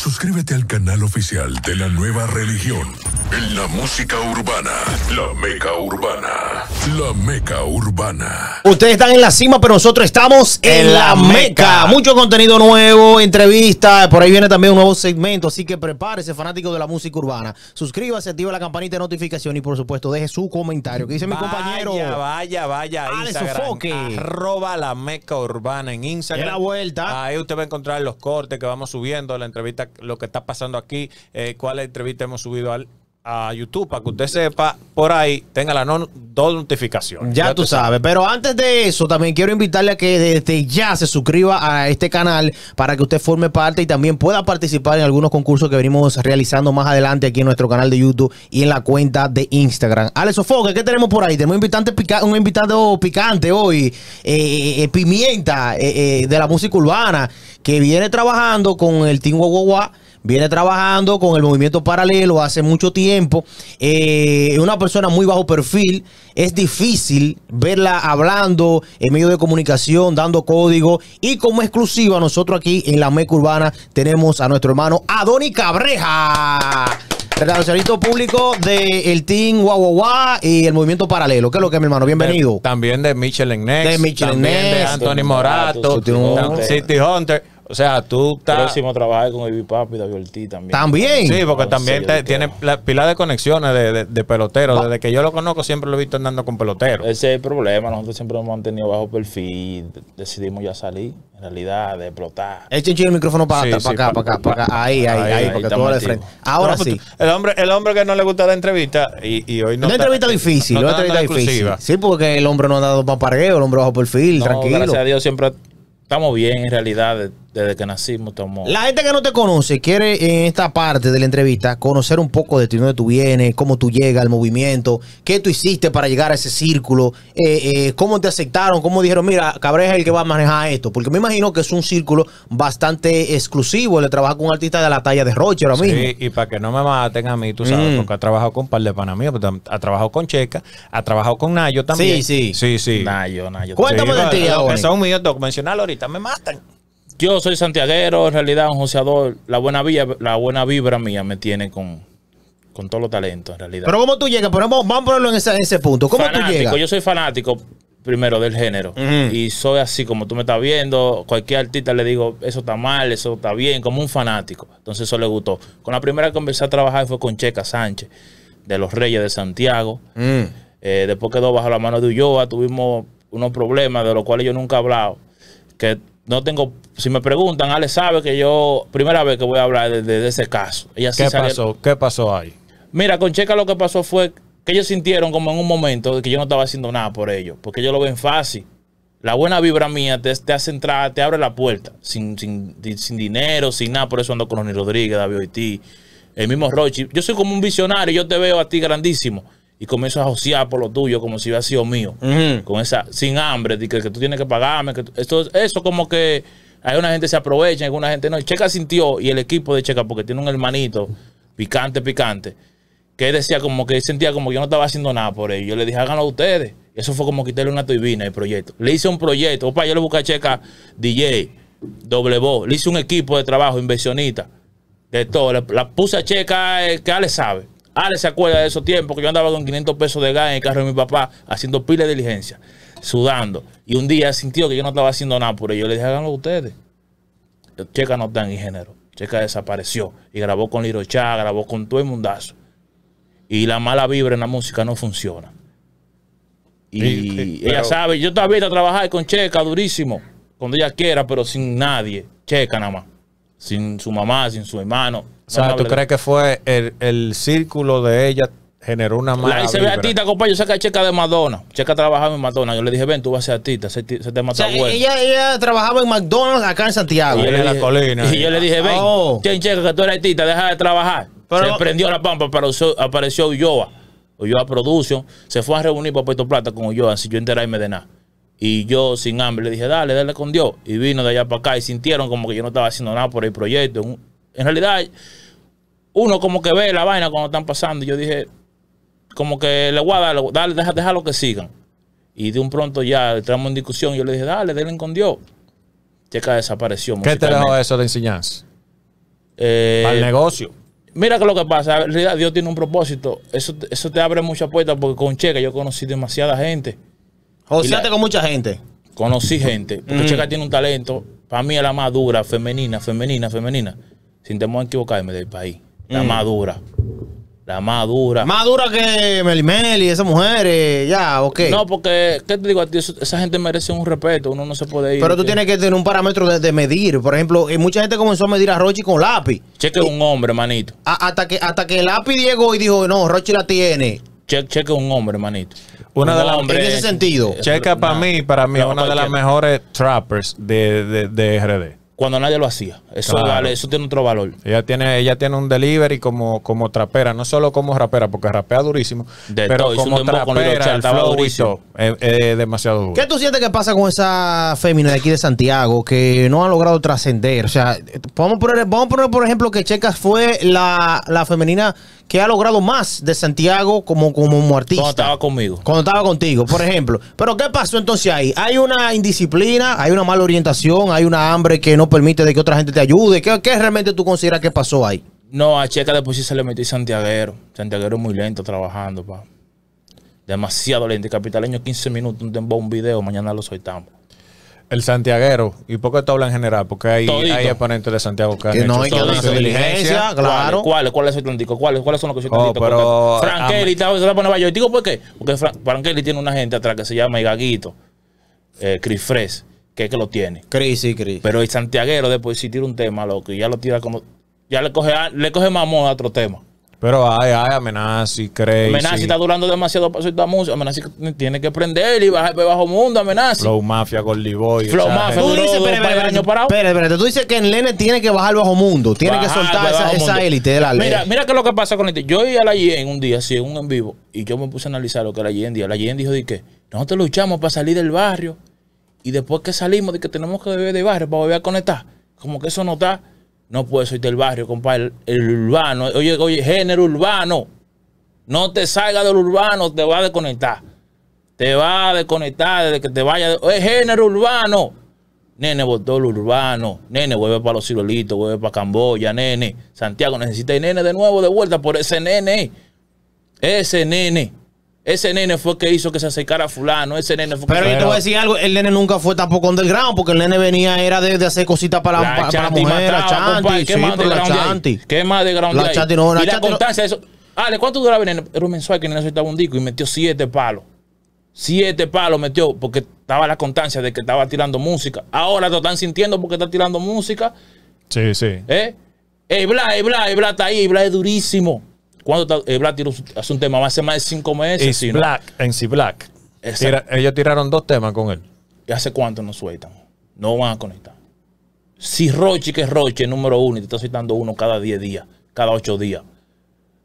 Suscríbete al canal oficial de la nueva religión. En la música urbana, la meca urbana, la meca urbana. Ustedes están en la cima, pero nosotros estamos en, la, meca. Mucho contenido nuevo, entrevistas, por ahí viene también un nuevo segmento, así que prepárese, fanático de la música urbana. Suscríbase, activa la campanita de notificación y por supuesto deje su comentario. ¿Qué dice mi compañero. Vaya, vaya, vaya. Instagram, arroba la meca urbana en Instagram. la vuelta. Ahí usted va a encontrar los cortes que vamos subiendo, la entrevista lo que está pasando aquí, eh, cuál entrevista hemos subido al a YouTube para que usted sepa por ahí, tenga las dos notificaciones. Ya, tú sabes. Pero antes de eso, también quiero invitarle a que desde ya se suscriba a este canal para que usted forme parte y también pueda participar en algunos concursos que venimos realizando más adelante aquí en nuestro canal de YouTube y en la cuenta de Instagram. Alex Sofoque, ¿qué tenemos por ahí? Tenemos un invitante un invitado picante hoy, eh, eh, eh, Pimienta, de la música urbana, que viene trabajando con el Team Guaguaguá viene trabajando con el movimiento paralelo hace mucho tiempo. Eh, es una persona muy bajo perfil. Es difícil verla hablando en medio de comunicación, dando código. Y como exclusiva, nosotros aquí en la Meca Urbana tenemos a nuestro hermano Adoni Cabreja. Relacionista público del el Team Guaguaguá y el Movimiento Paralelo. ¿Qué es lo que es, mi hermano? Bienvenido. también de Michelin Next De Michel De Anthony Morato. City Hunter. O sea, tú estás. Próximo trabajo con Ivy Papi, David Ortiz también. ¿También? Sí, porque ah, también tiene la pila de conexiones de, de, Desde que yo lo conozco, siempre lo he visto andando con pelotero. Ese es el problema. Nosotros siempre hemos mantenido bajo perfil. Decidimos ya salir, en realidad, de explotar. Echen el micrófono para, acá, para, acá, para acá. Ahí, ahí, ahí, porque tú de frente. Ahora sí. El hombre, el hombre que no le gusta la entrevista y, y hoy no. Una entrevista difícil, no una entrevista difícil. Sí, porque el hombre no ha dado papargueo, el hombre bajo perfil, tranquilo. Gracias a Dios siempre estamos bien en realidad. Desde que nacimos tomó. La gente que no te conoce quiere en esta parte de la entrevista conocer un poco de ti, dónde tú vienes, cómo tú llegas al movimiento, qué tú hiciste para llegar a ese círculo, eh, eh cómo te aceptaron, cómo dijeron, mira, Cabreja es el que va a manejar esto. Porque me imagino que es un círculo bastante exclusivo Le trabaja con con artista de la talla de Rocher a mí. Sí, y para que no me maten a mí, tú sabes, mm. porque ha trabajado con un par de panamías, pues, ha trabajado con Checa, ha trabajado con Nayo también. Sí, sí. Sí, Nayo, Nayo. Cuéntame de ti ahora. Son míos, mencionarlo ahorita, me matan yo soy santiaguero, en realidad un joseador. La buena, vía, la buena vibra mía me tiene con, con todos los talentos, en realidad. Pero ¿cómo tú llegas? Pero vamos, a ponerlo en ese, punto. ¿Cómo tú llegas? Yo soy fanático, primero, del género. Y soy así, como tú me estás viendo, cualquier artista le digo, eso está mal, eso está bien, como un fanático. Entonces eso le gustó. Con la primera que empecé a trabajar fue con Checa Sánchez, de Los Reyes de Santiago. Mm. Eh, después quedó bajo la mano de Ulloa, tuvimos unos problemas de los cuales yo nunca he hablado que no tengo, si me preguntan, Ale sabe que yo, primera vez que voy a hablar de, ese caso. ¿Qué pasó? ¿Qué pasó ahí? Mira, con Checa lo que pasó fue que ellos sintieron como en un momento que yo no estaba haciendo nada por ellos, porque ellos lo ven fácil. La buena vibra mía te, te hace entrar, te abre la puerta, sin, sin, sin, dinero, sin nada. Por eso ando con Ronnie Rodríguez, David Oití, el mismo Rochi. Yo soy como un visionario, yo te veo a ti grandísimo y comienzo a josear por lo tuyo como si hubiera sido mío. Con esa, sin hambre, que, tú tienes que pagarme. Que, esto, eso como que hay una gente que se aprovecha, una gente no. Checa sintió, y el equipo de Checa, porque tiene un hermanito picante, picante, que decía como que sentía como que yo no estaba haciendo nada por él. Yo le dije, háganlo ustedes. Eso fue como quitarle una turbina al proyecto. Le hice un proyecto. Opa, yo le busqué a Checa DJ, doble voz. Le hice un equipo de trabajo, inversionista, de todo. La, puse a Checa, ¿qué que le sabe. Ale se acuerda de esos tiempos que yo andaba con 500 pesos de gas en el carro de mi papá haciendo piles de diligencia, sudando. Y un día sintió que yo no estaba haciendo nada por ello. Yo le dije, háganlo ustedes. Checa no tan ingeniero. Checa desapareció y grabó con Lirochá, grabó con todo el mundazo. Y la mala vibra en la música no funciona. Y ella sabe, yo estaba abierto a trabajar con Checa durísimo, cuando ella quiera, pero sin nadie. Checa nada más. Sin su mamá, sin su hermano. O sea, ¿tú crees que fue el, el círculo de ella generó una mala. y se ve artista, compadre. Yo saqué checa de Madonna. Checa trabajaba en McDonald's. Yo le dije, ven, tú vas a ser artista. Se, te mató Ella, ella trabajaba en McDonald's acá en Santiago. Y yo, le dije, colina, y yo le dije, ven, ah, oh. checa que tú eres artista, deja de trabajar. se prendió la pampa, apareció, apareció Ulloa. Ulloa Production. Se fue a reunir para Puerto Plata con Ulloa, si yo enterarme de nada. Y yo, sin hambre, le dije, dale, dale con Dios. Y vino de allá para acá y sintieron como que yo no estaba haciendo nada por el proyecto en realidad, uno como que ve la vaina cuando están pasando. yo dije, como que le voy a dar, dale, déjalo que sigan. Y de un pronto ya entramos en discusión. yo le dije, dale, denle con Dios. Checa desapareció. ¿Qué te dejó eso de enseñanza? Eh, el negocio. Mira que lo que pasa, en realidad Dios tiene un propósito. Eso, eso te abre muchas puertas porque con Checa yo conocí demasiada gente. Joseate con mucha gente. Conocí gente. Porque mm. Checa tiene un talento. Para mí es la más dura, femenina, femenina, femenina sin temor a equivocarme, del país. La madura mm. más dura. La madura dura. Más dura que Melimel y esas mujeres, ya, ok. No, porque, ¿qué te digo a ti? Esa gente merece un respeto, uno no se puede ir. Pero tú tienes que tener un parámetro de, medir. Por ejemplo, eh, mucha gente comenzó a medir a Rochi con lápiz. Cheque un hombre, manito. hasta, que, hasta que el lápiz llegó y dijo, no, Rochi la tiene. Cheque, un hombre, manito. Una de las en ese sentido. Checa para mí, para mí, una de las mejores trappers de, de, de RD cuando nadie lo hacía. Eso eso tiene otro valor. Ella tiene, ella tiene un delivery como, como trapera, no solo como rapera, porque rapea durísimo, pero como trapera, el flow durísimo. Es, demasiado duro. ¿Qué tú sientes que pasa con esa fémina de aquí de Santiago que no ha logrado trascender? O sea, podemos poner, vamos a poner por ejemplo que Checas fue la, la femenina que ha logrado más de Santiago como, como artista. Cuando estaba conmigo. Cuando estaba contigo, por ejemplo. Pero ¿qué pasó entonces ahí? ¿Hay una indisciplina? ¿Hay una mala orientación? ¿Hay una hambre que no permite de que otra gente te ayude? ¿Qué, realmente tú consideras que pasó ahí? No, a Checa después sí se le metió Santiaguero. Santiaguero muy lento trabajando, pa. Demasiado lento. capitaleño 15 minutos, un un video, mañana lo soltamos. El santiaguero. ¿Y por qué tú hablas en general? Porque hay, hay exponentes de Santiago que, han no, hecho no, diligencia, claro. ¿Cuáles? ¿Cuáles son los ¿Cuáles, ¿Cuáles son los que son oh, pero Frankeli se la pone Digo, ¿por qué? Porque Frankeli tiene una gente atrás que se llama Igaguito, eh, Chris Fresh, que es que lo tiene. Chris, sí, Chris. Pero el santiaguero después si tira un tema, loco, y ya lo tira como... Ya le coge, le coge mamón a otro tema. Pero ay, ay, amenazas, crazy. Amenazas está durando demasiado para soltar música. Amenazas tiene que prender y bajar bajo mundo, amenazas. Flow Mafia, Goldie Boy. Flow Mafia, tú dices, tú dices que en Lene tiene que bajar bajo mundo. Tiene que soltar esa, esa, élite de la Mira, mira qué es lo que pasa con este. Yo iba a la en un día, sí, un en vivo, y yo me puse a analizar lo que la Yen día. La Yen dijo de que nosotros luchamos para salir del barrio y después que salimos de que tenemos que beber de barrio para volver a conectar. Como que eso no está. No puedes subirte del barrio, compadre. El urbano, oye, oye, género urbano. No te salgas del urbano, te va a desconectar. Te va a desconectar desde que te vaya. Es género urbano. Nene, votó el urbano. Nene, vuelve para los cirolitos, vuelve para Camboya, nene. Santiago necesita el nene de nuevo, de vuelta por ese nene. Ese nene ese nene fue que hizo que se acercara a fulano, ese nene fue que Pero yo te voy a decir algo, el nene nunca fue tampoco underground, porque el nene venía, era de, hacer cositas para la, para, la chanti, ¿qué más de la chanti. ¿Qué más de ground La chanti no, la y la constancia, eso. Ale, ¿cuánto duraba el nene? Era un mensual que el nene soltaba un disco y metió siete palos. Siete palos metió porque estaba la constancia de que estaba tirando música. Ahora lo están sintiendo porque está tirando música. Sí, sí. ¿Eh? bla, ey, bla, bla está ahí, bla es durísimo. ¿Cuándo Black eh, tiró hace un tema? Hace más de cinco meses. En si Black, si Black. ellos tiraron dos temas con él. ¿Y hace cuánto no sueltan? No van a conectar. Si Roche, que es Roche, número uno, y te está soltando uno cada diez días, cada ocho días.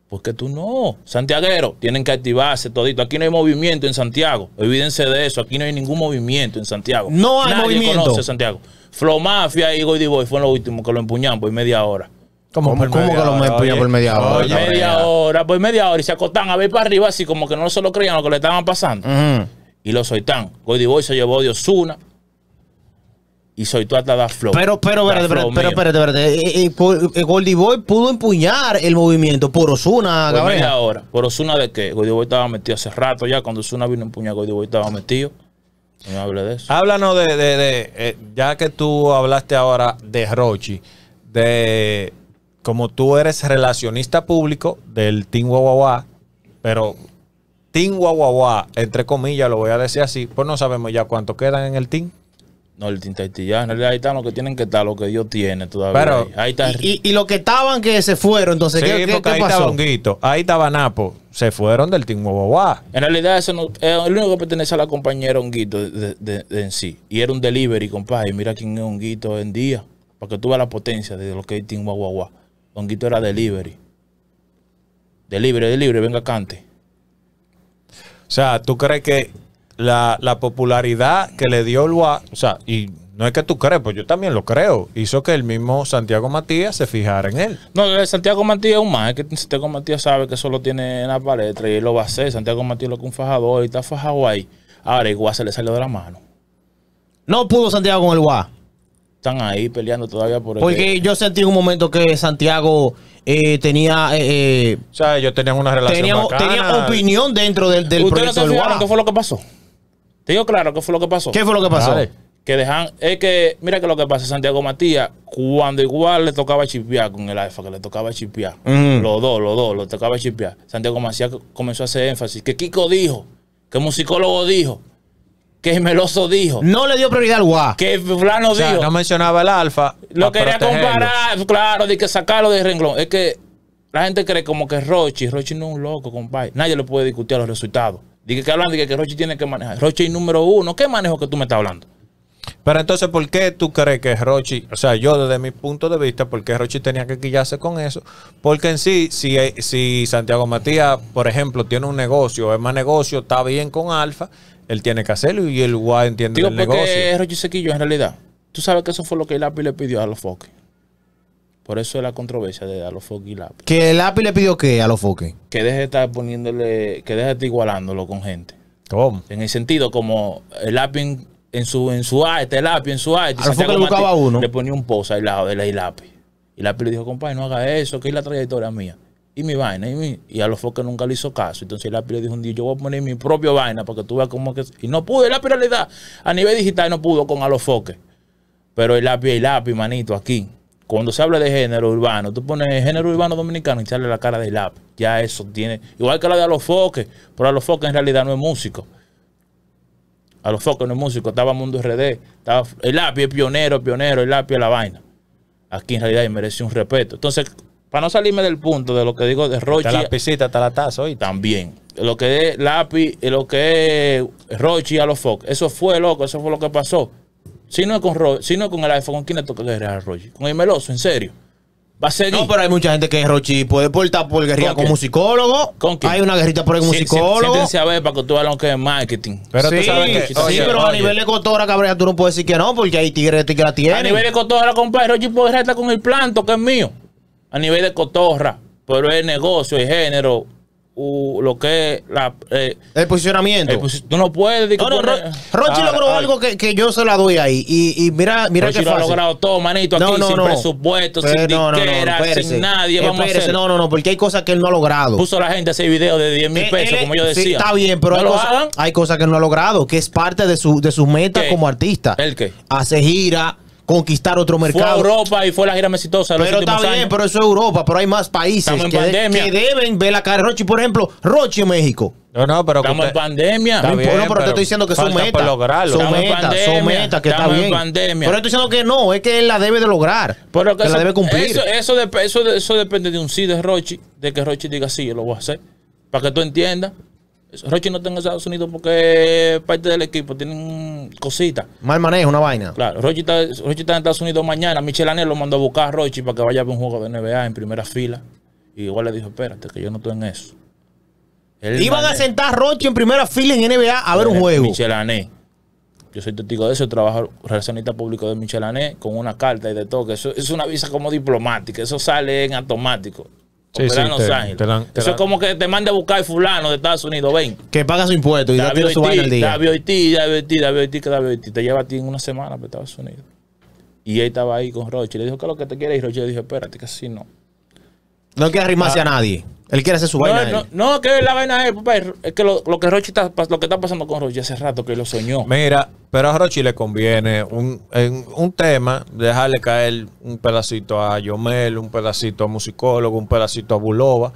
Porque tú no. Santiaguero, tienen que activarse todito. Aquí no hay movimiento en Santiago. Olvídense de eso. Aquí no hay ningún movimiento en Santiago. No hay movimiento. conoce Santiago. Flow Mafia y Goody Boy fueron los últimos que lo empuñamos por media hora. ¿Cómo, que lo por media hora? Por media hora, por media hora. Y se acostaban a ver para arriba así como que no se lo creían lo que le estaban pasando. Y lo soltan. Goldie Boy se llevó de Osuna. Y soy hasta da flow. Pero, pero, pero pero, pero, Goldie Boy pudo empuñar el movimiento por Osuna, por media ahora. ¿Por Osuna de qué? Goldie Boy estaba metido hace rato ya. Cuando Osuna vino a empuñar, Goldie Boy estaba metido. No hable de eso. Háblanos de, eh, ya que tú hablaste ahora de Rochi, de como tú eres relacionista público del Team Guaguaguá, pero Team entre comillas, lo voy a decir así, pues no sabemos ya cuánto quedan en el Team. No, el Team ya en realidad ahí están los que tienen que estar, lo que Dios tiene todavía. Y, lo que estaban que se fueron, entonces, sí, ¿qué, porque ahí Estaba Honguito, ahí estaba Napo, se fueron del Team En realidad, eso no, eh, el único que pertenece a la compañera Honguito de, en sí. Y era un delivery, compadre. Mira quién es Honguito hoy en día. porque que tú la potencia de lo que es Team Don era delivery. Delivery, delivery, venga, cante. O sea, ¿tú crees que la, popularidad que le dio el UA. o sea, y no es que tú crees, pues yo también lo creo, hizo que el mismo Santiago Matías se fijara en él? No, eh, Santiago Matías es un más, es que Santiago Matías sabe que solo tiene en la palestra y él lo va a hacer. Santiago Matías lo que un fajador y está fajado ahí. Ahora igual se le salió de la mano. No pudo Santiago con el Gua están ahí peleando todavía por Porque yo sentí un momento que Santiago eh, tenía. Eh, eh, o sea, ellos tenían una relación. tenía opinión dentro del, del proyecto ¿Qué fue lo que pasó? Te digo claro, ¿qué fue lo que pasó? ¿Qué fue lo que pasó? Que dejan. Es que, mira que lo que pasa, Santiago Matías, cuando igual le tocaba chipear con el alfa, que le tocaba chipiar, Los dos, los dos, lo tocaba chipear. Santiago Matías comenzó a hacer énfasis. Que Kiko dijo, que musicólogo dijo que Meloso dijo. No le dio prioridad al guá. Que Fulano dijo. No mencionaba el alfa. Lo quería comparar, claro, de que sacarlo de renglón. Es que la gente cree como que Rochi, Rochi no es un loco, compadre. Nadie le puede discutir los resultados. Dije que hablando dije que Rochi tiene que manejar. Rochi número uno, ¿qué manejo que tú me estás hablando? Pero entonces, ¿por qué tú crees que Rochi, o sea, yo desde mi punto de vista, ¿por qué Rochi tenía que quillarse con eso? Porque en sí, si, eh, si Santiago Matías, por ejemplo, tiene un negocio, es más negocio, está bien con Alfa, él tiene que hacerlo y el guay entiende Digo, porque es Rochisequillo en realidad. Tú sabes que eso fue lo que el API le pidió a los foques. Por eso es la controversia de Alofoque y Api. ¿Que el API le pidió qué a foques Que deje de estar poniéndole, que deje de estar igualándolo con gente. ¿Cómo? En el sentido como el API en, su en su arte, este el API en su arte. Este le buscaba uno. Le ponía un posa al lado de la Api. Y el API le dijo, compadre, no haga eso, que es la trayectoria mía y mi vaina, y, a los foques nunca le hizo caso. Entonces el API le dijo un día, yo voy a poner mi propio vaina porque tú veas cómo que... Y no pude, el API en realidad A nivel digital no pudo con a los foques. Pero el API, el API, manito, aquí. Cuando se habla de género urbano, tú pones género urbano dominicano y sale la cara del API. Ya eso tiene... Igual que la de a los foques, pero a los foques en realidad no es músico. A los foques no es músico, estaba Mundo RD, estaba... El API es pionero, pionero, el API es la vaina. Aquí en realidad merece un respeto. Entonces, para no salirme del punto de lo que digo de Rochi. está la peseta está la taza hoy. También. Lo que es Lápiz, lo que es Rochi a los Fox. Eso fue, loco, eso fue lo que pasó. Si no es con, Ro, si no es con el iPhone, ¿con quién le toca guerrear a Rochi? Con el Meloso, en serio. Va a ser. No, pero hay mucha gente que es Rochi. Puede portar por guerrilla ¿Con, musicólogo. Hay una guerrita por el sí, musicólogo. a ver para que tú lo que es marketing. Pero tú sabes que Sí, pero a nivel de cotora, cabrera, tú no puedes decir que no, porque hay tigre tigre la tienen. A nivel de cotora, compadre, Rochi puede estar con el planto, que es mío a nivel de cotorra, pero es negocio y género, Uh, lo que es la, eh, el posicionamiento. tú no puedes. No, no, Rochi ah, logró ah, algo que, que, yo se la doy ahí. Y, y mira, mira Rochi lo ha logrado todo, manito, no, aquí sin presupuesto, eh, sin diquera, sin nadie. Vamos a hacer. No, no, no, porque hay cosas que él no ha logrado. Puso la gente ese video de 10 mil eh, pesos, como yo decía. Sí, está bien, pero hay, hay, cosas, que él no ha logrado, que es parte de su, de sus metas como artista. ¿El qué? Hace gira conquistar otro mercado. Fue Europa y fue la gira exitosa. Pero está bien, pero eso es Europa, pero hay más países que, que, deben ver la cara de Rochi. Por ejemplo, Rochi en México. No, no, pero estamos en pandemia. pero, te estoy diciendo que son metas. Son metas, son metas que está bien. pero Pero estoy diciendo que no, es que él la debe de lograr. que, la debe cumplir. Eso, eso, eso, eso depende de un sí de Rochi, de que Rochi diga sí, yo lo voy a hacer. Para que tú entiendas. Rochi no está en Estados Unidos porque parte del equipo, tiene cositas. Mal manejo, una vaina. Claro, Rochi está, en Estados Unidos mañana. Michelané lo mandó a buscar a Rochi para que vaya a ver un juego de NBA en primera fila. Y igual le dijo, espérate, que yo no estoy en eso. Iban a sentar a Rochi en primera fila en NBA a ver un juego. Michelané, yo soy testigo de eso, trabajo relacionista público de Michelané con una carta y de todo, eso es una visa como diplomática, eso sale en automático. Sí, sí, Eso es como que te mande a buscar fulano de Estados Unidos, ven. Que paga su impuesto y su vaina al día. David Te lleva a ti en una semana para Estados Unidos. Y él estaba ahí con Roche. Le dijo, que es lo que te quiere Y Roche le dijo, espérate, que si no. No quiere arrimarse ah. a nadie. Él quiere hacer su no, vaina. No, no, que la vaina es, es que lo, que Rochi está, lo que está pasando con Rochi hace rato que lo soñó. Mira, pero a Rochi le conviene un, en un tema, dejarle caer un pedacito a Yomel, un pedacito a musicólogo, un pedacito a Bulova.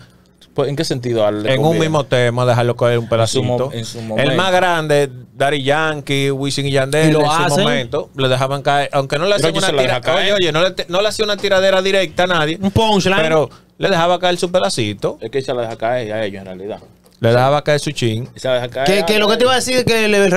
Pues, ¿En qué sentido? en un mismo tema, dejarlo caer un pedacito. el más grande, Dari Yankee, Wisin y Yandel, en su momento, le dejaban caer. Aunque no le hacían una tiradera. Oye, no le, hacía una tiradera directa a nadie. Un punchline. Pero le dejaba caer su pedacito. Es que se la deja caer a ellos en realidad. Le dejaba caer su chin. que, lo que te iba a decir es que les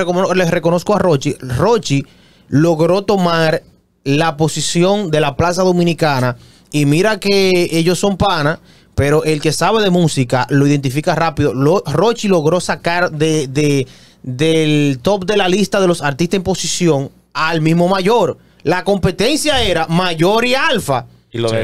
reconozco a Rochi. Rochi logró tomar la posición de la Plaza Dominicana. Y mira que ellos son panas, pero el que sabe de música lo identifica rápido. Rochi logró sacar de, de, del top de la lista de los artistas en posición al mismo mayor. La competencia era mayor y alfa. Y lo sí.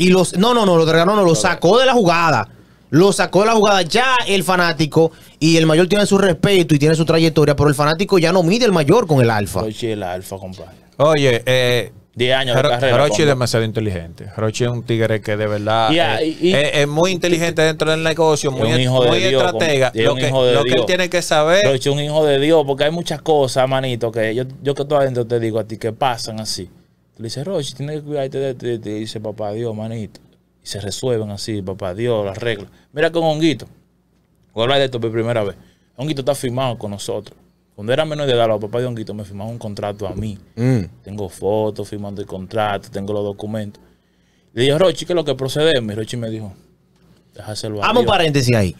Y los. No, no, no, lo regaló, no, lo sacó de la jugada. Lo sacó de la jugada. Ya el fanático y el mayor tiene su respeto y tiene su trayectoria, pero el fanático ya no mide el mayor con el alfa. Rochi el alfa, compadre. Oye, eh. 10 años de Rochi es demasiado inteligente. Rochi es un tigre que de verdad eh, ah, eh, es, muy inteligente dentro del negocio, muy, estratega. lo, que, él tiene que saber. Rochi es un hijo de Dios, porque hay muchas cosas, manito, que yo, yo que adentro te digo a ti que pasan así. Le dice, Roche, tienes que cuidarte de ti. dice, papá Dios, manito. Y se resuelven así, papá Dios, las reglas. Mira con Honguito. Voy a hablar de esto por primera vez. Honguito está firmado con nosotros. Cuando era menor de edad, los papás de Honguito me firmó un contrato a mí. Mm. Tengo fotos firmando el contrato, tengo los documentos. Le dije, Rochi, ¿qué es lo que procede? Y Rochi me dijo, déjaselo a un paréntesis ahí.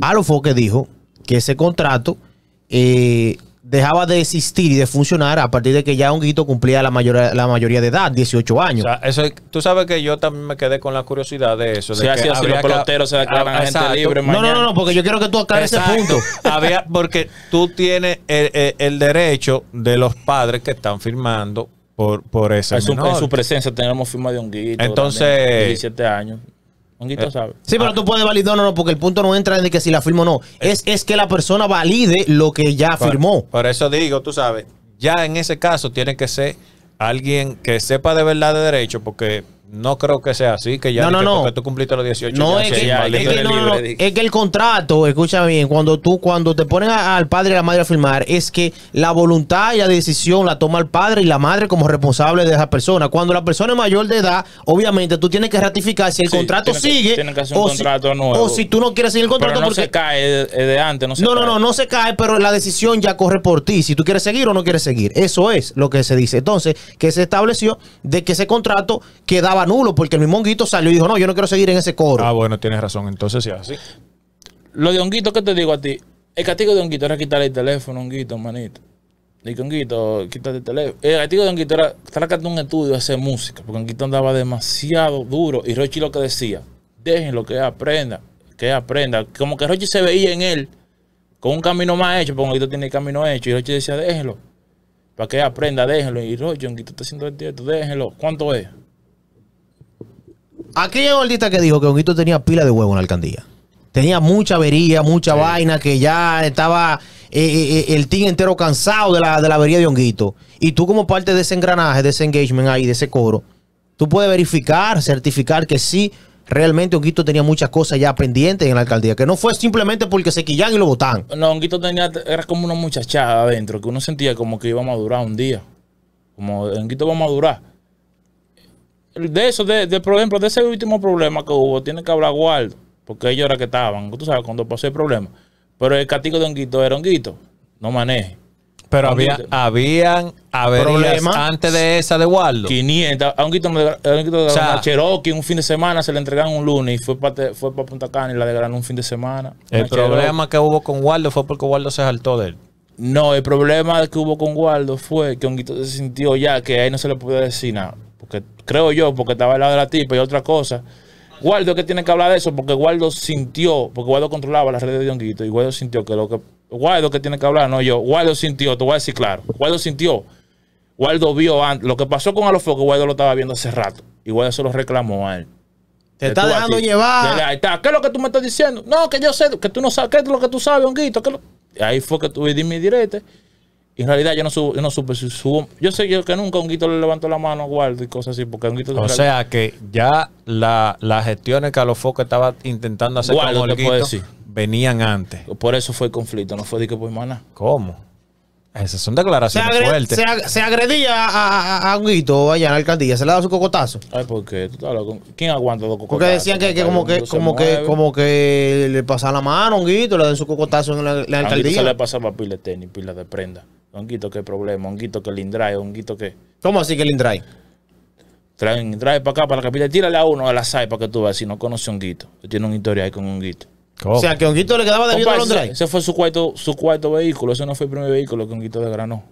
Alofo que dijo que ese contrato eh, dejaba de existir y de funcionar a partir de que ya Honguito cumplía la, mayor, la mayoría de edad, 18 años. O sea, eso, tú sabes que yo también me quedé con la curiosidad de eso. De los peloteros se declaran gente libre. Mañana. No, no, no, porque yo quiero que tú aclares ese punto. había, porque tú tienes el, derecho de los padres que están firmando por, por ese. en su presencia tenemos firma de Honguito. Entonces. 17 años. Eh, sí, pero ah. tú puedes validar o no, porque el punto no entra en que si la firma o no. Eh. Es, es que la persona valide lo que ya firmó. Por eso digo, tú sabes, ya en ese caso tiene que ser alguien que sepa de verdad de derecho, porque no creo que sea así, que ya no, no, no. cumpliste los 18 no, es que, no, es que el contrato, escucha bien, cuando tú cuando te ponen al padre y la madre a firmar, es que la voluntad y la decisión la toma el padre y la madre como responsable de esa persona. Cuando la persona es mayor de edad, obviamente tú tienes que ratificar si el contrato sigue que, que hacer un contrato si, nuevo. o si tú no quieres seguir el contrato pero no se cae de, antes, no No, no, no, no se cae, pero la decisión ya corre por ti, si tú quieres seguir o no quieres seguir. Eso es lo que se dice. Entonces, que se estableció de que ese contrato quedaba nulo porque el mismo Honguito salió y dijo, no, yo no quiero seguir en ese coro. Ah, bueno, tienes razón. Entonces sí, así. Lo de Honguito, ¿qué te digo a ti? El castigo de Honguito era quitarle el teléfono, Honguito, manito. Dije, Honguito, quítate el teléfono. El castigo de Honguito era en un estudio a hacer música, porque Honguito andaba demasiado duro. Y Rochi lo que decía, déjenlo que aprenda, que aprenda. Como que Rochi se veía en él con un camino más hecho, porque Honguito tiene el camino hecho. Y Rochi decía, déjenlo para que aprenda, déjenlo. Y Rochi, Honguito está haciendo tiempo, déjenlo. ¿Cuánto es? Aquí llegó que dijo que Honguito tenía pila de huevo en la alcaldía. Tenía mucha avería, mucha vaina, que ya estaba eh, eh, eh, el team entero cansado de la, avería de Honguito. Y tú como parte de ese engranaje, de ese engagement ahí, de ese coro, tú puedes verificar, certificar que sí, realmente Honguito tenía muchas cosas ya pendientes en la alcaldía, que no fue simplemente porque se quillan y lo botan. No, Honguito tenía, era como una muchachada adentro, que uno sentía como que iba a madurar un día. Como Honguito va a madurar de eso, de, por ejemplo, de ese último problema que hubo, tiene que hablar Waldo, porque ellos era que estaban, tú sabes, cuando pasó el problema. Pero el castigo de Honguito era Honguito, no maneje. Pero había, habían problemas antes de esa de Waldo. 500. A Honguito, Honguito o Cherokee un fin de semana, se le entregaron un lunes y fue para Punta Cana y la gran un fin de semana. El problema que hubo con Waldo fue porque Waldo se saltó de él. No, el problema que hubo con Waldo fue que Honguito se sintió ya que ahí no se le podía decir nada porque creo yo, porque estaba al lado de la tipa y otra cosa. Guardo que tiene que hablar de eso porque Waldo sintió, porque Guardo controlaba las redes de Honguito. y Guardo sintió que lo que Guardo que tiene que hablar, no yo. Guardo sintió, te voy a decir claro. Guardo sintió. Waldo vio Lo que pasó con Alofo, que Guardo lo estaba viendo hace rato. Y Guardo se lo reclamó a él. Te está dejando llevar. ¿Qué es lo que tú me estás diciendo? No, que yo sé, que tú no sabes, ¿qué es lo que tú sabes, honguito? Ahí fue que tuve mi directa. Y en realidad yo no, yo no supe si subo. Yo sé que nunca a Honguito le levantó la mano a guardo y cosas así, porque Unguito... O sea que ya la, las gestiones que a los focos estaba intentando hacer con decir. venían antes. Por eso fue el conflicto, no fue de que por maná. ¿Cómo? Esas son declaraciones fuertes. Se, agredía a, a, a allá en la alcaldía, se le daba su cocotazo. Ay, ¿por qué? ¿Quién aguanta dos cocotazos? Porque decían que, como, que, como, que, como que le pasaba la mano a Honguito, le dan su cocotazo en la, alcaldía. alcaldía. se le pasaba pila de tenis, pila de prenda. Honguito que problema, honguito que Indrae? honguito que. ¿Cómo así que Trae Traen, trae para acá, para la capital, tírale a uno a la SAI para que tú veas si no conoce honguito. Tiene un historia ahí con honguito. O sea, que honguito le quedaba debido a Londres. Ese fue su cuarto, su cuarto vehículo, ese no fue el primer vehículo que honguito desgranó.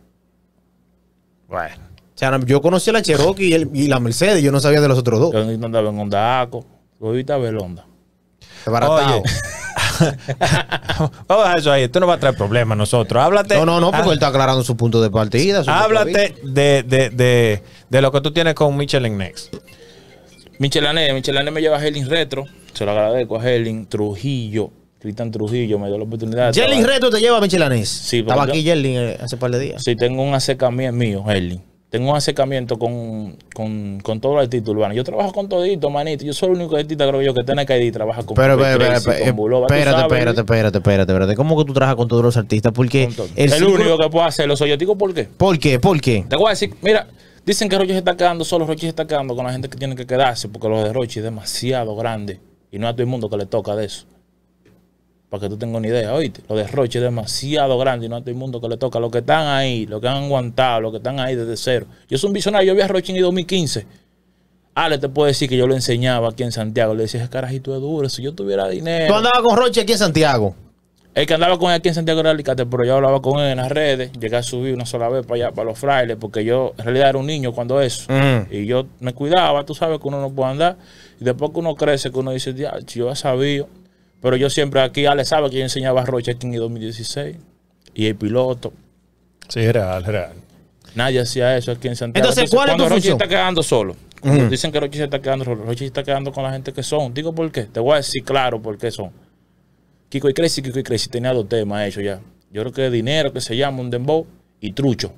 Bueno. O sea, yo conocí a la Cherokee y, la Mercedes, yo no sabía de los otros dos. Yo andaba en Honda Aco, ahorita ver Honda. Oye, Vamos a eso ahí. Esto no va a traer problemas nosotros. Háblate. No, no, no, porque él está aclarando su punto de partida. Háblate de, lo que tú tienes con Michelin Next. Michelin, Michelin me lleva a Helin Retro. Se lo agradezco a Helin Trujillo. Cristian Trujillo me dio la oportunidad. Retro te lleva a Michelanés? Sí, Estaba aquí Jelin eh, hace un par de días. Sí, tengo un acercamiento mío, Jelin tengo un acercamiento con, con, con todos los artistas urbanos. Yo trabajo con todito, manito. Yo soy el único artista, creo yo, que tiene que ir y trabaja con Pero, pero, pero, eh, espérate, espérate, espérate, espérate, ¿Cómo que tú trabajas con todos los artistas? Porque el, el único que puedo hacerlo soy yo. digo, ¿por qué? ¿Por qué? Te voy a decir, mira, dicen que Roche se está quedando solo. Roche se está quedando con la gente que tiene que quedarse porque lo de Rochi es demasiado grande y no a todo el mundo que le toca de eso para que tú tengas una idea, oíste, lo Roche es demasiado grande y no hay todo el mundo que le toca, los que están ahí, los que han aguantado, los que están ahí desde cero. Yo soy un visionario, yo vi a Roche en el 2015. Ale te puedo decir que yo lo enseñaba aquí en Santiago, le decía, carajito es duro, si yo tuviera dinero. ¿Tú andabas con Roche aquí en Santiago? El que andaba con él aquí en Santiago era Alicate, pero yo hablaba con él en las redes. Llegué a subir una sola vez para allá, para los frailes, porque yo en realidad era un niño cuando eso. Mm. Y yo me cuidaba, tú sabes que uno no puede andar. Y después que uno crece, que uno dice, ya, yo he sabía, pero yo siempre aquí, Ale sabe que yo enseñaba a Roche en el 2016 y el piloto. Sí, real, real. Nadie hacía eso aquí en Santiago. Entonces, ¿cuál Entonces, cuando es Roche está quedando solo. Dicen que Roche se está quedando solo. Roche se está quedando con la gente que son. Digo, ¿por qué? Te voy a decir claro por qué son. Kiko y Crazy, Kiko y Crazy tenía dos temas hechos ya. Yo creo que dinero, que se llama un dembow, y trucho.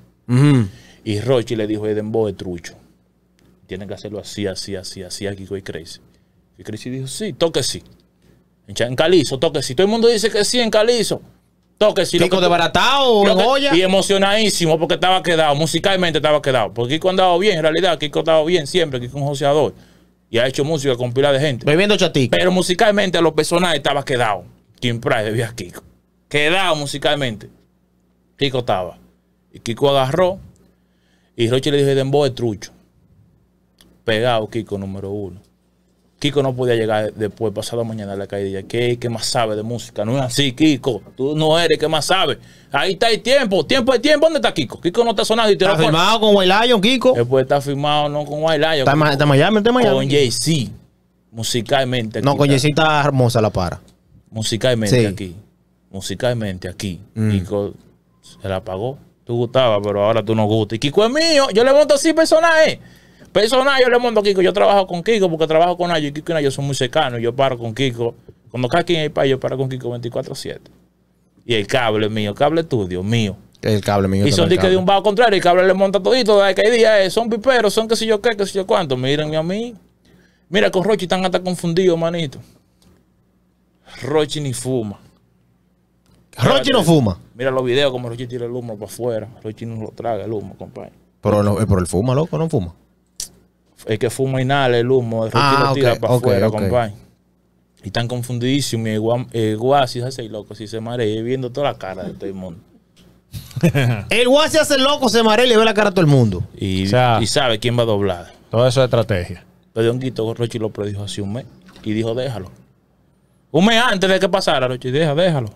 Y Roche le dijo, el dembow es trucho. Tienen que hacerlo así, así, así, así, a Kiko y Crazy. Y Crazy dijo, sí, toque sí. En Calizo, toque. Si todo el mundo dice que sí, en Calizo, toque. Si de Y emocionadísimo porque estaba quedado, musicalmente estaba quedado. Porque Kiko andaba bien, en realidad, Kiko estaba bien siempre, Kiko es un joseador. Y ha hecho música con pila de gente. Pero musicalmente a los personajes estaba quedado. Kim Price debía Kiko. Quedado musicalmente. Kiko estaba. Y Kiko agarró. Y Roche le dijo, Dembo de trucho. Pegado, Kiko, número uno. Kiko no podía llegar después, pasado mañana a la calle. ¿Qué, ¿Qué más sabe de música? No es así, Kiko. Tú no eres que más sabe. Ahí está el tiempo. Tiempo es tiempo. ¿Dónde está Kiko? Kiko no está sonando. Y te está firmado con White Lion, Kiko. Después está firmado no con White Está, en está Miami, está Miami. Con Jay-Z. Musicalmente. no, con Jay-Z está hermosa la para. Musicalmente aquí. Musicalmente aquí. Mm. Kiko se la pagó. Tú gustaba pero ahora tú no gustas. Y Kiko es mío. Yo le monto así personaje. Personal, yo le mando a Kiko. Yo trabajo con Kiko porque trabajo con Ayo y Kiko y Nayo son muy cercanos. Yo paro con Kiko. Cuando cae quien en el yo paro con Kiko 24-7. Y el cable mío, cable tuyo mío. El cable mío. Y son disques de un bajo contrario. El cable le monta todito. que eh, son piperos, son que si yo qué, que si yo cuánto. Mírenme a mí. Mira, con Rochi están hasta confundidos, manito. Rochi ni fuma. Rochi no fuma. Mira los videos como Rochi tira el humo para afuera. Rochi no lo traga el humo, compañero Pero, no, eh, pero él fuma, loco, no fuma. El que fuma inhala el humo, el ah, lo tira para afuera, Y están confundidísimos. Y el Guasi hace loco, si se marea, viendo toda la cara de todo el mundo. el guasi se hace loco, se marea y le ve la cara a todo el mundo. Y, sabe quién va a doblar. Todo eso es estrategia. Pero guito, Rochi lo predijo hace un mes y dijo, déjalo. Un mes antes de que pasara, Rochi, deja, déjalo.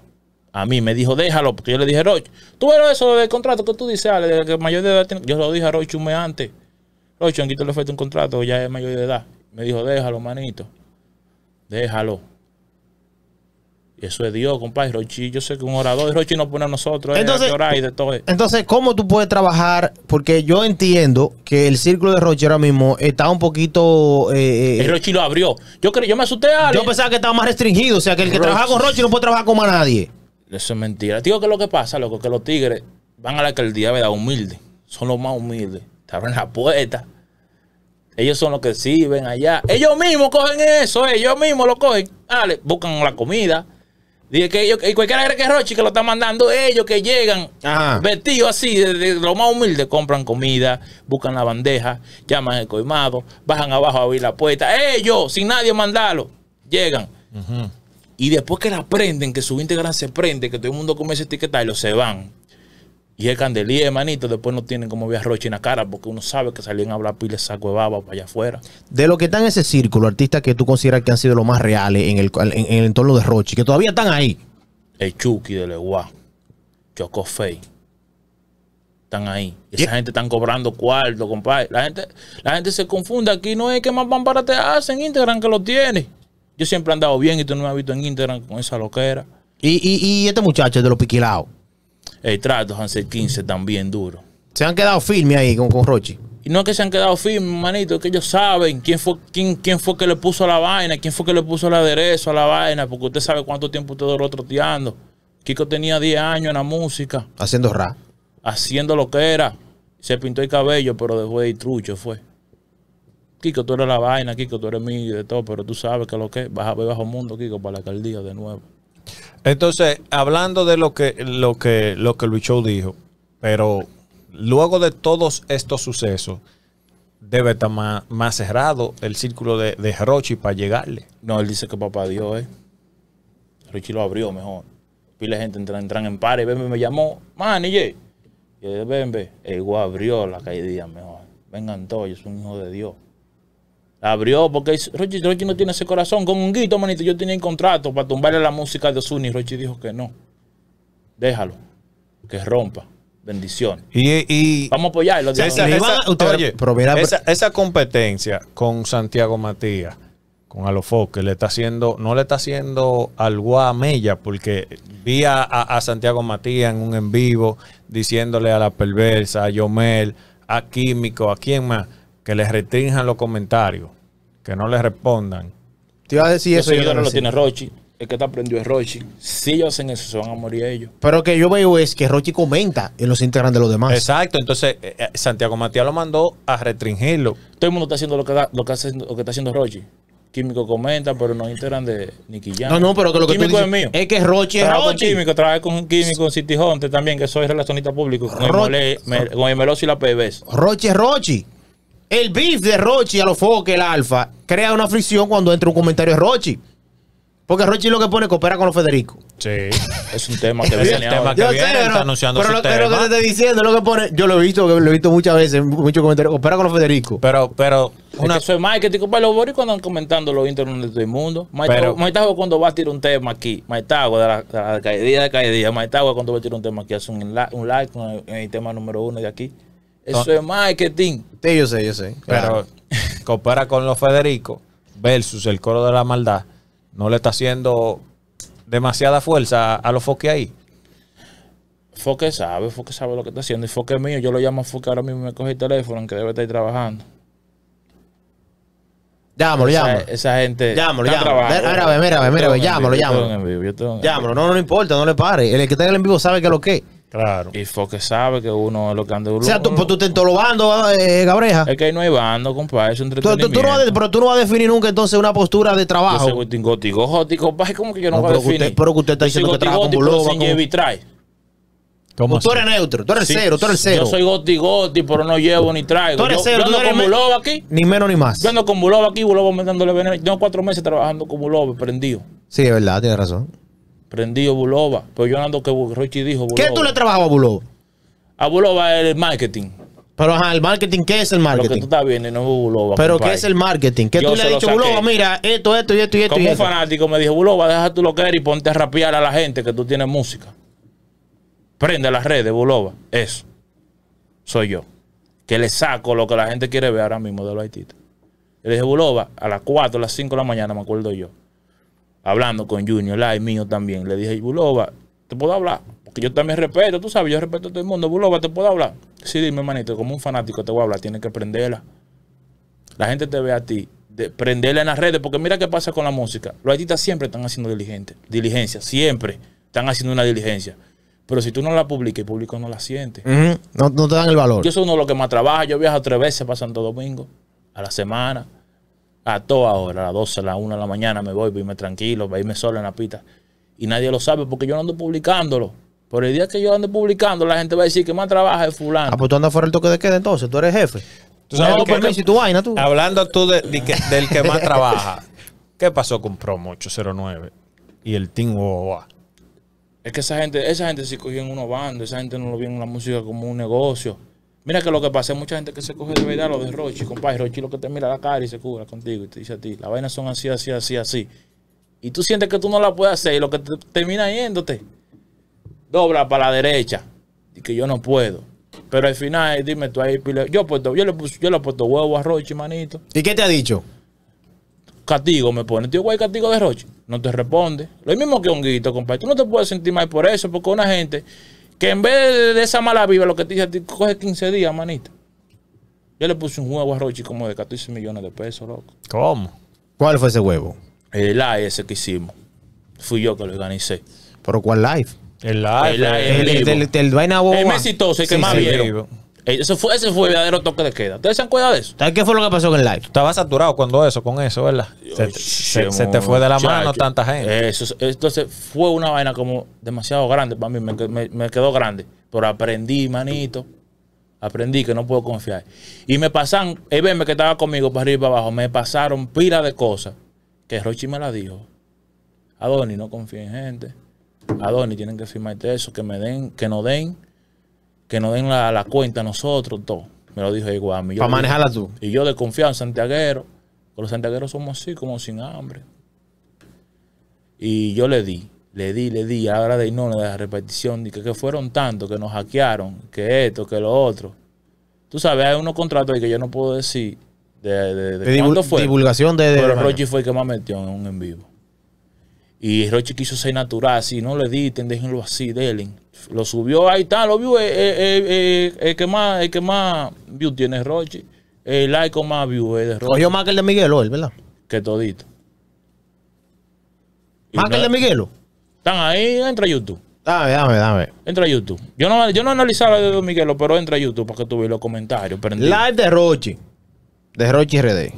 A mí me dijo, déjalo, porque yo le dije, Rochi, tú ves eso del contrato que tú dices, Ale, que mayor de edad Yo lo dije a Rochi un mes antes. Los te le ofrecen un contrato, ya es mayor de edad. Me dijo, déjalo, manito. Déjalo. Y eso es Dios, compadre. Rochi, yo sé que un orador de Rochi no pone a nosotros. Eh, entonces, ¿cómo tú puedes trabajar? Porque yo entiendo que el círculo de Rochi ahora mismo está un poquito. Eh, eh el Rochi lo abrió. Yo creo, yo me asusté a Yo pensaba que estaba más restringido. O sea, que el que trabaja con Rochi no puede trabajar con más nadie. Eso es mentira. Digo que lo que pasa, loco, que los tigres van a la alcaldía, ¿verdad? Humilde. Son los más humildes abren la puerta. Ellos son los que sirven allá. Ellos mismos cogen eso, eh, ellos mismos lo cogen. Dale, buscan la comida. que y cualquiera que Rochi que lo está mandando, ellos que llegan vestidos así, de, lo más humilde, compran comida, buscan la bandeja, llaman el coimado, bajan abajo a abrir la puerta. Ellos, sin nadie mandarlo, llegan. Y después que la prenden, que su integrante se prende, que todo el mundo come y etiquetarlo, se van. Y el candelía, hermanito, después no tienen como ver Rochi en la cara porque uno sabe que salían a hablar pile saco de baba para allá afuera. De lo que están en ese círculo, artistas que tú consideras que han sido los más reales en el, en, el entorno de Rochi, que todavía están ahí. El Chucky de Leguá, Choco Fey, están ahí. Esa gente están cobrando cuarto, compadre. La gente, la gente se confunde. Aquí no es que más para te hacen Instagram que lo tiene. Yo siempre he andado bien y tú no me has visto en Instagram con esa loquera. Y, y, y este muchacho de los piquilados. El trato, Hansel 15 también duro. Se han quedado firmes ahí con, con Rochi. Y no es que se han quedado firmes, manito, es que ellos saben quién fue, quién, quién fue que le puso la vaina, quién fue que le puso el aderezo a la vaina, porque usted sabe cuánto tiempo usted duró troteando. Kiko tenía 10 años en la música. Haciendo rap. Haciendo lo que era. Se pintó el cabello, pero dejó de trucho, fue. Kiko, tú eres la vaina, Kiko, tú eres mío de todo, pero tú sabes que lo que es. Vas a ver bajo mundo, Kiko, para la alcaldía de nuevo. Entonces, hablando de lo que, lo que, lo que Luis dijo, pero luego de todos estos sucesos, debe estar más, cerrado el círculo de, de Rochi para llegarle. No, él dice que papá Dios es. Eh. Rochi lo abrió mejor. Pile gente entran, en pares. Bembe me llamó, man Y el Bembe, el abrió la caída mejor. Vengan todos, yo soy un hijo de Dios abrió porque Rochi, no tiene ese corazón. Con un guito, manito, yo tenía un contrato para tumbarle la música de Sunny. Rochi dijo que no. Déjalo. Que rompa. Bendición. Y, Vamos a apoyarlo. Esa, esa, competencia con Santiago Matías, con Alofo, que le está haciendo, no le está haciendo algo a Mella, porque vi a, a, Santiago Matías en un en vivo diciéndole a la perversa, a Yomel, a Químico, a quién más que les restrinjan los comentarios, que no les respondan. Te iba a decir eso. no lo tiene Rochi. El que está aprendió es Rochi. Si ellos hacen eso, se van a morir ellos. Pero lo que yo veo es que Rochi comenta en los integran de los demás. Exacto. Entonces, eh, eh, Santiago Matías lo mandó a restringirlo. Todo el mundo está haciendo lo que, lo que, hace- lo que está haciendo Rochi. Químico comenta, pero no integran de Nicky No, no, pero que lo que es mío. que Rochi es con Químico, con un Químico en City también, que soy relacionista público con el, con y la PBS. Rochi es Rochi. El beef de Rochi a los que el alfa, crea una fricción cuando entra un comentario de Rochi. Porque Rochi lo que pone coopera con los Federico. Sí, es un tema que viene. tema que viene, está anunciando pero, su tema. pero lo, que te estoy diciendo, lo que pone, yo lo he visto, lo he visto muchas veces, muchos comentarios, coopera con los Federico. Pero, pero, una... que soy marketing, los Los cuando andan comentando los internos de todo este el mundo. Maitago, cuando va a tirar un tema aquí, Maitago de la, de la de caída. Maitago cuando va a tirar un tema aquí, hace un, un like en el tema número uno de aquí. Eso es marketing. Sí, yo sé, yo sé. Pero con los Federico versus el coro de la maldad. No le está haciendo demasiada fuerza a los foques ahí. Foque sabe, Foque sabe lo que está haciendo. Y Foque mío, yo lo llamo a Foque ahora mismo me coge el teléfono, que debe estar trabajando. Llámalo, llámalo. Esa, gente. Llámalo, llámalo. Mírame, mírame, mírame. Llámalo, llámalo. Llámalo, no, no importa, no le pare. El que está en el vivo sabe que lo que Claro. Y Foque sabe que uno es lo que anda O sea, tú, pues tú te en los eh, Es que ahí no hay bando, compadre. Es un Tú, no pero tú no vas a definir nunca entonces una postura de trabajo. Yo soy gótico, gótico, compadre. ¿Cómo que yo no, no voy a definir? pero que usted está diciendo que trabaja trae. ¿Cómo tú eres neutro, tú eres cero, tú eres cero. Yo soy goti goti, pero no llevo ni traigo. Tú eres yo, cero, ando con Bulova aquí. Ni menos ni más. Yo ando con Bulova aquí, Bulova dándole veneno. Tengo cuatro meses trabajando con Bulova, prendido. Sí, es verdad, tienes razón. Prendido Buloba. Pero yo ando que Rochi dijo Buloba. ¿Qué tú le trabajas a Buloba? A Buloba el marketing. Pero ajá, el marketing, ¿qué es el marketing? Lo que tú estás viendo no es Buloba. Pero ¿qué es el marketing? ¿Qué tú le has dicho, Buloba? Mira, esto, esto y esto y esto. un fanático me dijo, Buloba, deja tu lo que eres y ponte a rapear a la gente que tú tienes música. Prende las redes, Buloba. Eso. Soy yo. Que le saco lo que la gente quiere ver ahora mismo de los haititas. le dije, Buloba, a las 4, a las 5 de la mañana, me acuerdo yo hablando con Junior, la mío también, le dije, Buloba, ¿te puedo hablar? Porque yo también respeto, tú sabes, yo respeto a todo el mundo. Buloba, ¿te puedo hablar? Sí, dime, hermanito, como un fanático te voy a hablar, tienes que prenderla. La gente te ve a ti, prenderla en las redes, porque mira qué pasa con la música. Los artistas siempre están haciendo diligente, diligencia, siempre están haciendo una diligencia. Pero si tú no la publicas, el público no la siente. no, no, te dan el valor. Yo soy uno de los que más trabaja. Yo viajo tres veces para Santo Domingo a la semana a todas horas, a las 12, a las 1 de la mañana me voy para tranquilo, para irme solo en la pita. Y nadie lo sabe porque yo no ando publicándolo. Por el día que yo ando publicando, la gente va a decir que más trabaja es fulano. Ah, pues tú andas fuera el toque de queda entonces, tú eres jefe. no, Hablando tú del que más trabaja, ¿qué pasó con Promo 809 y el Team Es que esa gente, esa gente sí cogió en unos bandos, esa gente no lo vio en la música como un negocio. Mira que lo que pasa es mucha gente que se coge de verdad lo de Rochi, compadre. Rochi lo que te mira la cara y se cura contigo y te dice a ti, las vainas son así, así, así, así. Y tú sientes que tú no la puedes hacer y lo que te termina yéndote, dobla para la derecha. Y que yo no puedo. Pero al final, eh, dime tú ahí, yo, yo, le yo le he puesto huevo a Rochi, manito. ¿Y qué te ha dicho? Castigo me pone, tío, güey, castigo de Rochi. No te responde. Lo mismo que Honguito, compadre. Tú no te puedes sentir mal por eso, porque una gente que en vez de esa mala vida, lo que te ti, coge 15 días, manita. Yo le puse un huevo a Rochi como de 14 millones de pesos, loco. ¿Cómo? ¿Cuál fue ese huevo? El live ese que hicimos. Fui yo que lo organicé. ¿Pero cuál live? El live. El, live, eh, el, el, el, más que más fue, ese fue el verdadero toque de queda. ¿Ustedes se han cuidado de eso? qué fue lo que pasó en el live? Estaba saturado cuando eso, con eso, ¿verdad? Se, te fue de la mano tanta gente. Eso, entonces fue una vaina como demasiado grande para mí. Me, quedó grande. Pero aprendí, manito. Aprendí que no puedo confiar. Y me pasan, el eh, BM que estaba conmigo para arriba y para abajo, me pasaron pila de cosas que Rochi me la dijo. Adoni, no confíen en gente. Adoni, tienen que firmar eso, que me den, que no den que nos den la, la cuenta nosotros, todo. Me lo dijo igual a mí. Para manejarla tú. Y yo de confianza, santiaguero. Los santiagueros somos así, como sin hambre. Y yo le di, le di, le di. Ahora de no, de la repetición, que, que fueron tantos, que nos hackearon, que esto, que lo otro. Tú sabes, hay unos contratos ahí que yo no puedo decir de, fue. Divulgación de. Pero Rochi fue el que más metió en un en vivo. Y Rochi quiso ser natural, Si no le di, déjenlo así, delen. Lo subió, ahí está, lo vio. Eh, eh, eh, el que más, el que más view tiene Roche, Rochi. El like más view es de Rochi. Cogió más que el de Miguel ¿verdad? Que todito. ¿Más que el de Miguel Están ahí, entra a YouTube. Dame, dame, dame. Entra a YouTube. Yo no, yo no analizaba de Miguel pero entra a YouTube para que tú los comentarios. Live de Rochi. De Rochi RD.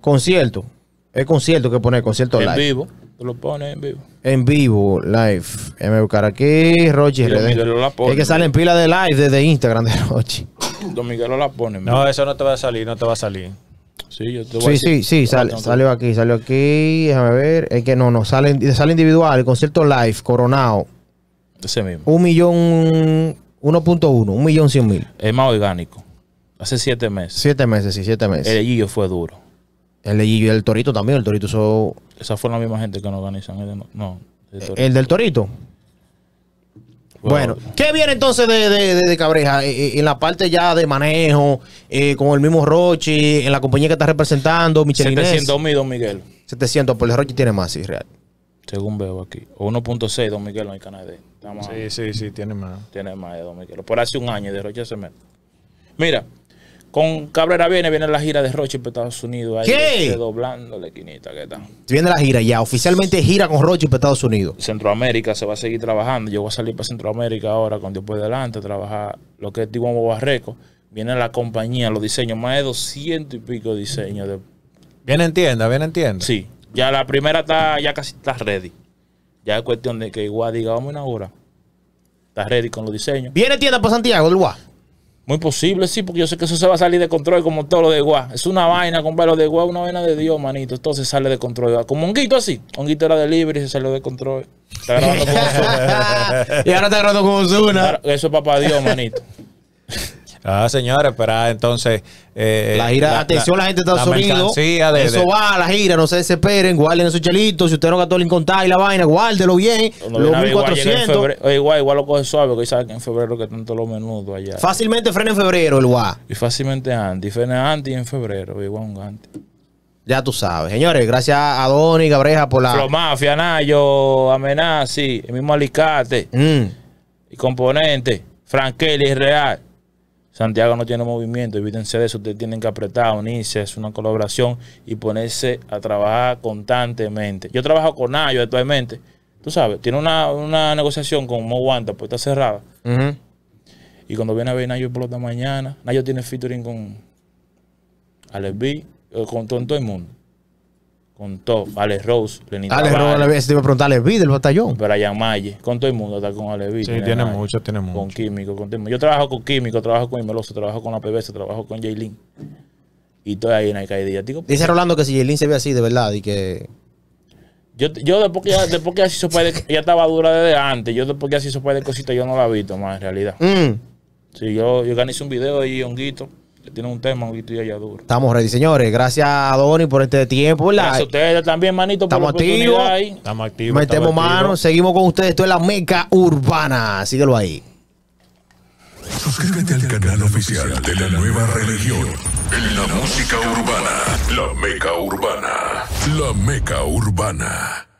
Concierto. Es concierto que pone concierto live. En vivo lo pone en vivo. En vivo, live. me buscar aquí, Rochi eh, Es que salen pila de live desde Instagram de Rochi. Don lo la pone. No, eso no te va a salir, no te va a salir. Sí, yo te voy sí, a sí, sí, salió aquí, salió aquí. Déjame ver. Es que no, no, sale, sale individual, el concierto live, coronado. Ese mismo. Un millón, 1.1, un millón cien mil. Es más orgánico. Hace siete meses. Siete meses, sí, siete meses. El Gillo fue duro. El de y el Torito también, el Torito usó esa fue la misma gente que nos organizan. El no, eh, el, del Torito. Bueno, ¿qué viene entonces de, Cabreja? Eh, eh, en la parte ya de manejo, con el mismo Rochi, en la compañía que está representando, Michelin. 700 mil, don Miguel. 700, por pues el Rochi tiene más, sí, real. Según veo aquí. 1.6, don Miguel, no hay canal Sí, sí, sí, tiene más. Tiene más de don Miguel. Por hace un año de Rochi mete Mira, con Cabrera viene, viene la gira de Roche para Estados Unidos. Este, doblando la ¿qué tal? Viene la gira ya, oficialmente gira con Roche para Estados Unidos. Centroamérica se va a seguir trabajando. Yo voy a salir para Centroamérica ahora, con Dios por delante, a trabajar lo que es Barreco. Viene la compañía, los diseños, más de 200 y pico diseños. De... Bien entienda, bien entienda. Sí, ya la primera está, ya casi está ready. Ya es cuestión de que igual diga, vamos a una Está ready con los diseños. ¿Viene tienda para Santiago, del muy posible, sí, porque yo sé que eso se va a salir de control como todo lo de Guá. Es una vaina, con lo de Guá una vaina de Dios, manito. Esto se sale de control. Como un así. Un era de libre y se salió de control. Está grabando y ahora está grabando con Ozuna. Eso es papá Dios, manito. Ah, señores, espera, ah, entonces. Eh, la gira, atención, la, gente de Estados Unidos. eso va la gira, no se desesperen, guarden esos chelitos. Si usted no gastó el incontable, y la vaina, guárdelo bien. los 1400. Eh, igual, igual, lo coge suave, porque sabe que en febrero que tanto los menudos allá. Fácilmente frena en febrero el guá. Y fácilmente antes, Frena anti en febrero, igual un Ya tú sabes. Señores, gracias a Donny Gabreja por la. Mafia, Nayo, Amenazi, el mismo Alicate mm. y componente, Frankel Real. Santiago no tiene movimiento, evítense de eso, ustedes tienen que apretar, unirse, es una colaboración y ponerse a trabajar constantemente. Yo trabajo con Nayo actualmente, tú sabes, tiene una, negociación con Mo Wanda, pues está cerrada. Y cuando viene a ver Nayo la mañana, Nayo tiene featuring con Alex B, eh, con todo el mundo con todo, Alex Rose, Lenita Alex Rose, ese a preguntar, Alex Video del batallón. para Maye, con todo el mundo, está con Alex Sí, tiene mucho, tiene mucho. Con Químico, con Yo trabajo con Químico, trabajo con Imeloso, trabajo con la PBS, trabajo con Jaylin. Y estoy ahí en la caída. Dice Rolando que si Jaylin se ve así, de verdad, y que... Yo, yo después que ya, después que se puede, ya estaba dura desde antes, yo después que así se puede de cositas, yo no la he visto más en realidad. Mm. Sí, yo, yo un video ahí, honguito. Tiene un tema, un y allá duro. Estamos ready, señores. Gracias a Donny por este tiempo. Gracias a ustedes también, manito, por estamos activos. Estamos activos. Metemos manos, seguimos con ustedes. Esto es la Meca Urbana. Síguelo ahí. Suscríbete al canal oficial de la nueva religión. En la música urbana. La Meca Urbana. La Meca Urbana.